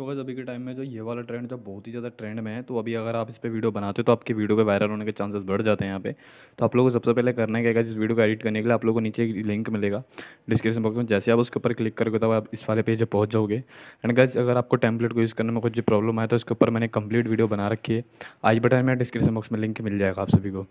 सो अगर अभी के टाइम में जो ये वाला ट्रेंड जो बहुत ही ज़्यादा ट्रेंड में है तो अभी अगर आप इस पर वीडियो बनाते हो तो आपकी वीडियो के वायरल होने के चांसेस बढ़ जाते हैं यहाँ पे तो आप लोगों को सबसे पहले करना क्या जिस वीडियो को एडिट करने के लिए आप लोगों को नीचे एक लिंक मिलेगा डिस्क्रिप्शन बॉक्स में जैसे आप उसके ऊपर क्लिक करोगे तो आप इस वाले पेज पर पहुँच जाओगे एंड गज अगर आपको टेम्पलेट को यूज़ करने में कुछ प्रॉब्लम आए तो उसके ऊपर मैंने कंप्लीट वीडियो बना रखी है आज बटन में डिस्क्रिप्शन बॉक्स में लिंक मिल जाएगा आप सभी को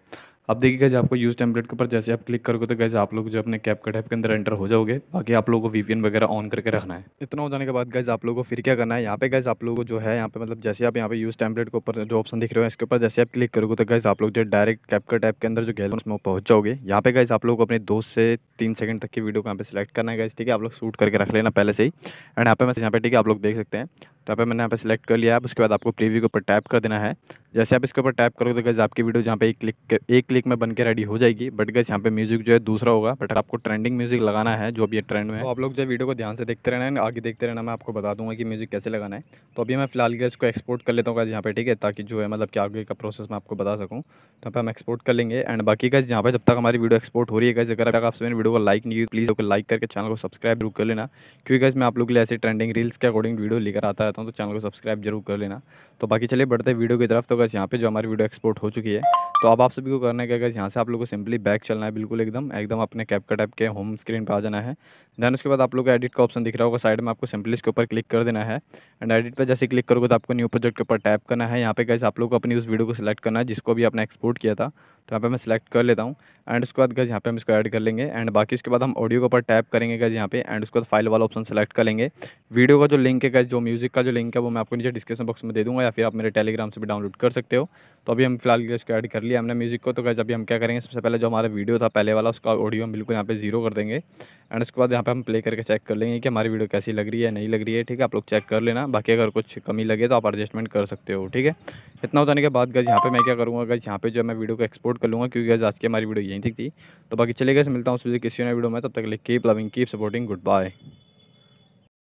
अब देखिए जो आपको यूज़ टेम्पलेट के ऊपर जैसे आप क्लिक करोगे तो गैस आप लोग जो अपने कैप कट के अंदर एंटर हो जाओगे बाकी आप लोगों को वीपीएन वगैरह ऑन करके रखना है इतना हो जाने के बाद गैस आप लोगों को फिर क्या करना है यहाँ पे गैस आप लोगों को जो है यहाँ पे मतलब जैसे आप यहाँ पे यूज़ टेम्पलेट के ऊपर जो ऑप्शन दिख रहे हो इसके ऊपर जैसे आप क्लिक करोगे तो गैस आप लोग जो डायरेक्ट कैप का ऐप के अंदर जो गैलरी उसमें पहुँच जाओगे यहाँ पे गैस आप लोग अपने दो से तीन सेकंड तक की वीडियो को यहाँ पे सिलेक्ट करना है गैस ठीक है आप लोग शूट करके रख लेना पहले से ही एंड यहाँ पे मैं यहाँ पे ठीक है आप लोग देख सकते हैं तो आप पे मैंने यहाँ पे सिलेक्ट कर लिया है उसके बाद आपको प्रीव्यू के ऊपर टैप कर देना है जैसे आप इसके ऊपर टैप करोगे तो गैस आपकी वीडियो जहाँ पे एक क्लिक एक क्लिक में बनकर रेडी हो जाएगी बट गैस यहाँ पे म्यूजिक जो है दूसरा होगा बट आपको ट्रेंडिंग म्यूजिक लगाना है जो अभी ट्रेंड में तो आप लोग जो वीडियो को ध्यान से देखते रहना आगे देखते रहना मैं आपको बता दूँगा कि म्यूजिक कैसे लगाना है तो अभी मैं फिलहाल गैस को एक्सपोर्ट कर लेता हूँ यहाँ पे ठीक है ताकि जो है मतलब कि आगे का प्रोसेस मैं आपको बता सकूँ तो यहाँ हम एक्सपोर्ट कर लेंगे एंड बाकी गैस यहाँ पर जब तक हमारी वीडियो एक्सपोर्ट हो रही है गैस अगर आप सभी वीडियो को लाइक नहीं प्लीज़ लाइक करके चैनल को सब्सक्राइब जरूर कर लेना क्योंकि गैस मैं आप लोग के लिए ऐसे ट्रेंडिंग रील्स के अकॉर्डिंग वीडियो लेकर आता है आता हूँ तो चैनल को सब्सक्राइब जरूर कर लेना तो बाकी चलिए बढ़ते वीडियो की तरफ तो अगर यहाँ पे जो हमारी वीडियो एक्सपोर्ट हो चुकी है तो अब आप सभी को करना है कि अगर यहाँ से आप लोग को सिंपली बैक चलना है बिल्कुल एकदम एकदम अपने कैप का टाइप के होम स्क्रीन पर आ जाना है दैन उसके बाद आप लोग को एडिट का ऑप्शन दिख रहा होगा साइड में आपको सिंपली इसके ऊपर क्लिक कर देना है एंड एडिट पर जैसे क्लिक करोगे तो आपको न्यू प्रोजेक्ट के ऊपर टैप करना है यहाँ पे गैस आप लोग को अपनी उस वीडियो को सिलेक्ट करना है जिसको भी आपने एक्सपोर्ट किया था तो यहाँ पे मैं सिलेक्ट कर लेता हूँ एंड उसके बाद गैस यहाँ पे हम इसको ऐड कर लेंगे एंड बाकी उसके बाद हम ऑडियो के ऊपर टैप करेंगे गैस यहाँ पे एंड उसके बाद फाइल वाला ऑप्शन सेलेक्ट कर लेंगे वीडियो का जो लिंक है गैस जो म्यूज़िक उसका जो लिंक है वो मैं आपको नीचे डिस्क्रिप्शन बॉक्स में दे दूँगा या फिर आप मेरे टेलीग्राम से भी डाउनलोड कर सकते हो तो अभी हम फिलहाल इसको ऐड कर लिया हमने म्यूज़िक को तो कैसे अभी हम क्या करेंगे सबसे पहले जो हमारा वीडियो था पहले वाला उसका ऑडियो हम बिल्कुल यहाँ पे जीरो कर देंगे एंड उसके बाद यहाँ पर हम प्ले करके चेक कर लेंगे कि हमारी वीडियो कैसी लग रही है नहीं लग रही है ठीक है आप लोग चेक कर लेना बाकी अगर कुछ कमी लगे तो आप एडजस्टमेंट कर सकते हो ठीक है इतना हो जाने के बाद गज यहाँ पे मैं क्या करूँगा गज यहाँ पे जो मैं वीडियो को एक्सपोर्ट कर लूँगा क्योंकि गज आज की हमारी वीडियो यहीं थी तो बाकी चले गए मिलता हूँ किसी वीडियो में तब तक लिख keep loving keep supporting good bye